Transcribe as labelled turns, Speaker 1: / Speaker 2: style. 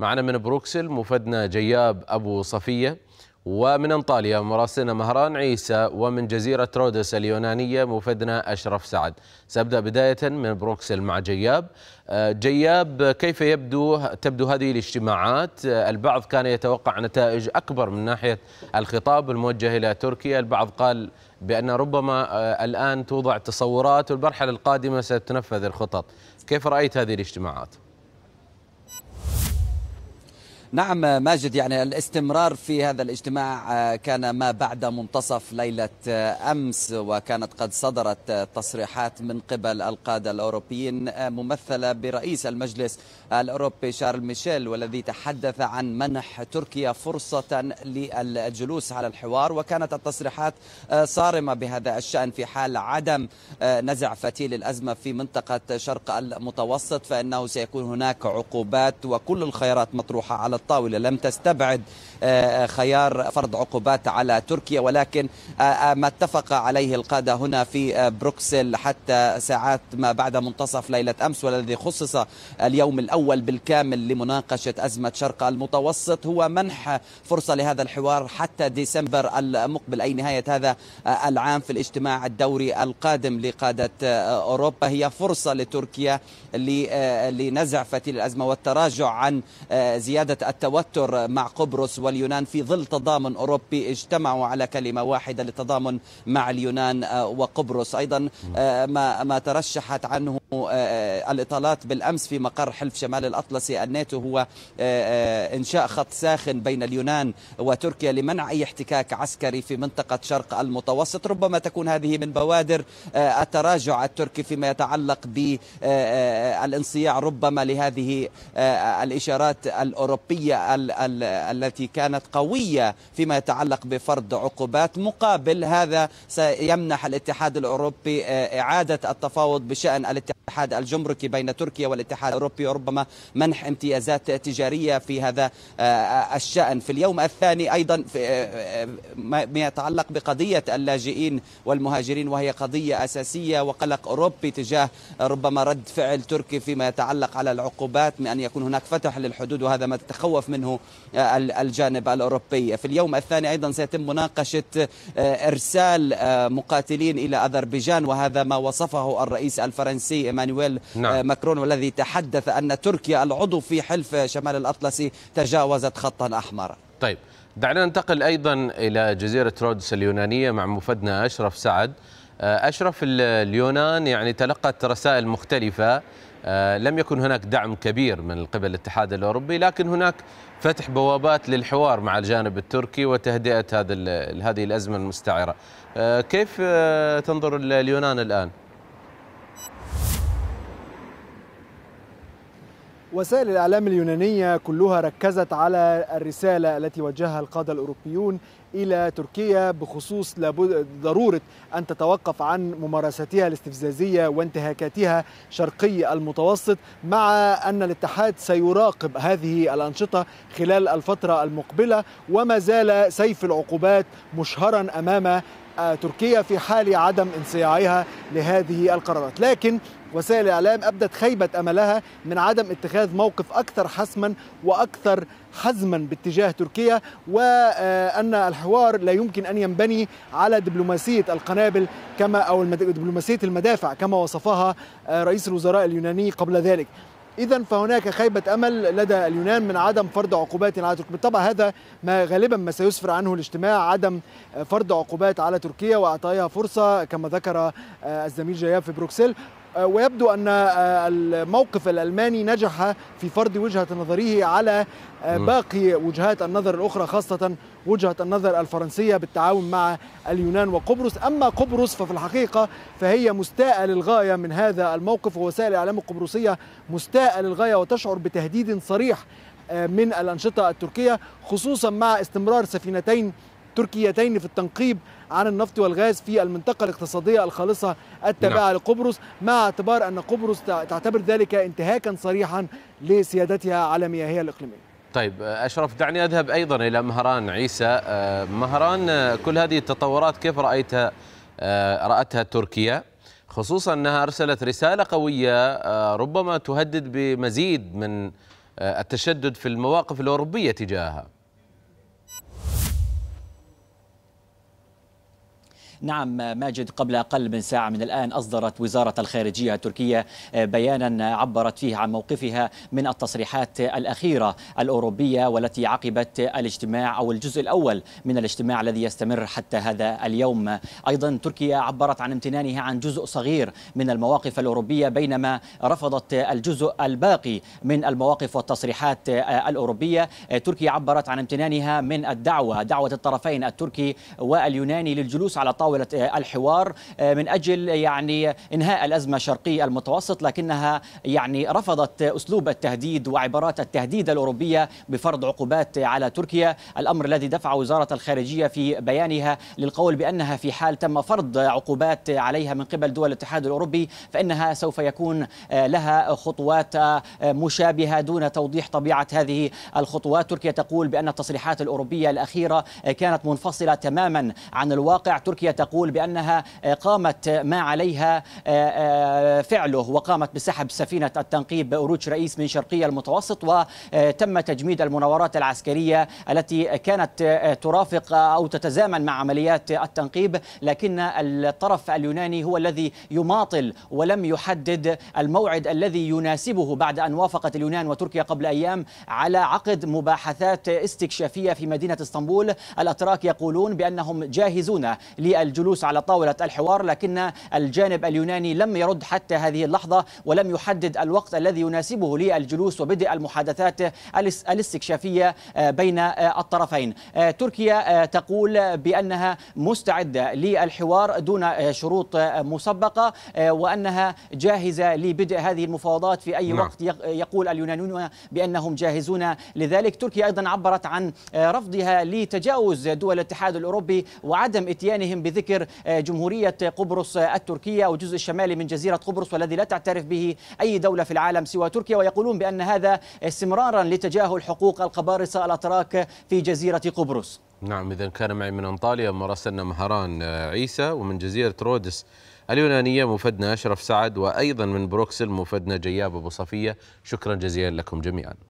Speaker 1: معنا من بروكسل مفدنا جياب أبو صفية ومن أنطاليا مراسلنا مهران عيسى ومن جزيرة رودس اليونانية مفدنا أشرف سعد سأبدأ بداية من بروكسل مع جياب آه، جياب كيف يبدو تبدو هذه الاجتماعات آه، البعض كان يتوقع نتائج أكبر من ناحية الخطاب الموجه إلى تركيا البعض قال بأن ربما آه، الآن توضع تصورات والمرحلة القادمة ستنفذ الخطط كيف رأيت هذه الاجتماعات؟
Speaker 2: نعم ماجد يعني الاستمرار في هذا الاجتماع آه، كان ما بعد منتصف ليلة آه، أمس وكانت قد صدرت آه، تصريحات من قبل القادة الأوروبيين ممثلة برئيس المجلس الأوروبي شارل ميشيل والذي تحدث عن منح تركيا فرصة للجلوس على الحوار وكانت التصريحات صارمة بهذا الشأن في حال عدم نزع فتيل الأزمة في منطقة شرق المتوسط فإنه سيكون هناك عقوبات وكل الخيارات مطروحة على الطاولة لم تستبعد آه، آه، خيار فرض عقوبات على تركيا ولكن آه، ما اتفق عليه القادة هنا في بروكسل حتى ساعات ما بعد منتصف ليلة أمس والذي خصص اليوم الأول بالكامل لمناقشة أزمة شرق المتوسط هو منح فرصة لهذا الحوار حتى ديسمبر المقبل أي نهاية هذا العام في الاجتماع الدوري القادم لقادة أوروبا هي فرصة لتركيا لنزع فتيل الأزمة والتراجع عن زيادة التوتر مع قبرص واليونان في ظل تضامن أوروبي اجتمعوا على كلمة واحدة للتضامن مع اليونان آه، وقبرص أيضا آه، ما, ما ترشحت عنه آه، الإطالات بالأمس في مقر حلف شمال الأطلسي الناتو هو إنشاء خط ساخن بين اليونان وتركيا لمنع أي احتكاك عسكري في منطقة شرق المتوسط ربما تكون هذه من بوادر التراجع التركي فيما يتعلق بالانصياع ربما لهذه الإشارات الأوروبية الدولية ال ال التي كانت قوية فيما يتعلق بفرض عقوبات مقابل هذا سيمنح الاتحاد الأوروبي آه، إعادة التفاوض بشأن الاتحاد الجمركي بين تركيا والاتحاد الأوروبي وربما منح امتيازات تجارية في هذا آه، الشأن في اليوم الثاني أيضا آه، ما يتعلق بقضية اللاجئين والمهاجرين وهي قضية أساسية وقلق أوروبي تجاه ربما رد فعل تركي فيما يتعلق على العقوبات من أن يكون هناك فتح للحدود وهذا ما تتخوف يتخوف منه آه، الجانب الأوروبي في اليوم الثاني أيضا سيتم مناقشة آه، إرسال آه، مقاتلين إلى أذربيجان وهذا ما وصفه الرئيس الفرنسي إيمانويل نعم. ماكرون والذي تحدث أن تركيا العضو في حلف شمال الأطلسي تجاوزت خطا أحمر
Speaker 1: طيب دعنا ننتقل أيضا إلى جزيرة رودس اليونانية مع مفدنا أشرف سعد أشرف اليونان يعني تلقت رسائل مختلفة آه، لم يكن هناك دعم كبير من قبل الاتحاد الاوروبي لكن هناك فتح بوابات للحوار مع الجانب التركي وتهدئه هذا هذه الازمه المستعره. آه، كيف آه، تنظر اليونان الان؟
Speaker 3: وسائل الإعلام اليونانية كلها ركزت على الرسالة التي وجهها القادة الأوروبيون إلى تركيا بخصوص ضرورة أن تتوقف عن ممارستها الاستفزازية وانتهاكاتها شرقي المتوسط مع أن الاتحاد سيراقب هذه الأنشطة خلال الفترة المقبلة وما زال سيف العقوبات مشهرا أمام آه، تركيا في حال عدم انصياعها لهذه القرارات لكن وسائل الإعلام أبدت خيبة أملها من عدم اتخاذ موقف أكثر حسما وأكثر حزما باتجاه تركيا وأن الحوار لا يمكن أن ينبني على دبلوماسية القنابل كما أو دبلوماسية المدافع كما وصفها آه، رئيس الوزراء اليوناني قبل ذلك اذا فهناك خيبه امل لدى اليونان من عدم فرض عقوبات على تركيا بالطبع هذا ما غالبا ما سيسفر عنه الاجتماع عدم آه، فرض عقوبات على تركيا واعطائها فرصه كما ذكر آه، الزميل جياب في بروكسل آه، ويبدو ان آه، الموقف الالماني نجح في فرض وجهه نظره على آه، باقي وجهات النظر الاخرى خاصه وجهه النظر الفرنسيه بالتعاون مع اليونان وقبرص، اما قبرص ففي الحقيقه فهي مستاءة للغايه من هذا الموقف ووسائل الاعلام القبرصيه مستاءة للغايه وتشعر بتهديد صريح من الانشطه التركيه خصوصا مع استمرار سفينتين تركيتين في التنقيب عن النفط والغاز في المنطقة الاقتصادية الخالصة التابعة نعم. لقبرص مع اعتبار أن قبرص تعتبر ذلك انتهاكا صريحا لسيادتها على مياهها الإقليمية
Speaker 1: طيب أشرف دعني أذهب أيضا إلى مهران عيسى آه، مهران كل هذه التطورات كيف رأيتها آه، رأتها تركيا خصوصا أنها أرسلت رسالة قوية آه، ربما تهدد بمزيد من التشدد في المواقف الأوروبية تجاهها
Speaker 4: نعم ماجد قبل أقل من ساعة من الآن أصدرت وزارة الخارجية التركية آه، بيانا عبرت فيه عن موقفها من التصريحات الأخيرة الأوروبية والتي عقبت الاجتماع أو الجزء الأول من الاجتماع الذي يستمر حتى هذا اليوم أيضا تركيا عبرت عن امتنانها عن جزء صغير من المواقف الأوروبية بينما رفضت الجزء الباقي من المواقف والتصريحات آه، الأوروبية آه، تركيا عبرت عن امتنانها من الدعوة دعوة الطرفين التركي واليوناني للجلوس على طاولة طاولة آه، الحوار آه، من أجل يعني إنهاء الأزمة الشرقية المتوسط لكنها يعني رفضت أسلوب التهديد وعبارات التهديد الأوروبية بفرض عقوبات على تركيا الأمر الذي دفع وزارة الخارجية في بيانها للقول بأنها في حال تم فرض عقوبات عليها من قبل دول الاتحاد الأوروبي فإنها سوف يكون آه، لها خطوات مشابهة دون توضيح طبيعة هذه الخطوات تركيا تقول بأن التصريحات الأوروبية الأخيرة كانت منفصلة تماما عن الواقع تركيا تقول بأنها آه، قامت ما عليها آه، آه، فعله وقامت بسحب سفينة التنقيب بأروج رئيس من شرقية المتوسط وتم تجميد المناورات العسكرية التي كانت ترافق أو تتزامن مع عمليات التنقيب لكن الطرف اليوناني هو الذي يماطل ولم يحدد الموعد الذي يناسبه بعد أن وافقت اليونان وتركيا قبل أيام على عقد مباحثات استكشافية في مدينة اسطنبول الأتراك يقولون بأنهم جاهزون لل الجلوس على طاولة الحوار لكن الجانب اليوناني لم يرد حتى هذه اللحظة ولم يحدد الوقت الذي يناسبه للجلوس وبدء المحادثات الاستكشافية آه، بين آه، الطرفين آه، تركيا تقول بأنها مستعدة للحوار دون شروط مسبقة وأنها جاهزة لبدء هذه المفاوضات في أي نعم. وقت يقول اليونانيون بأنهم جاهزون لذلك تركيا أيضا عبرت عن رفضها لتجاوز دول الاتحاد الأوروبي وعدم اتيانهم بذلك ذكر آه، جمهورية قبرص آه، التركية أو الجزء الشمالي من جزيرة قبرص والذي لا تعترف به أي دولة في العالم سوى تركيا ويقولون بأن هذا استمرارا لتجاهل حقوق القبارصة الأتراك في جزيرة قبرص
Speaker 1: نعم إذا كان معي من أنطاليا مراسلنا مهران آه، عيسى ومن جزيرة رودس اليونانية مفدنا أشرف سعد وأيضا من بروكسل مفدنا جياب أبو صفية شكرا جزيلا لكم جميعا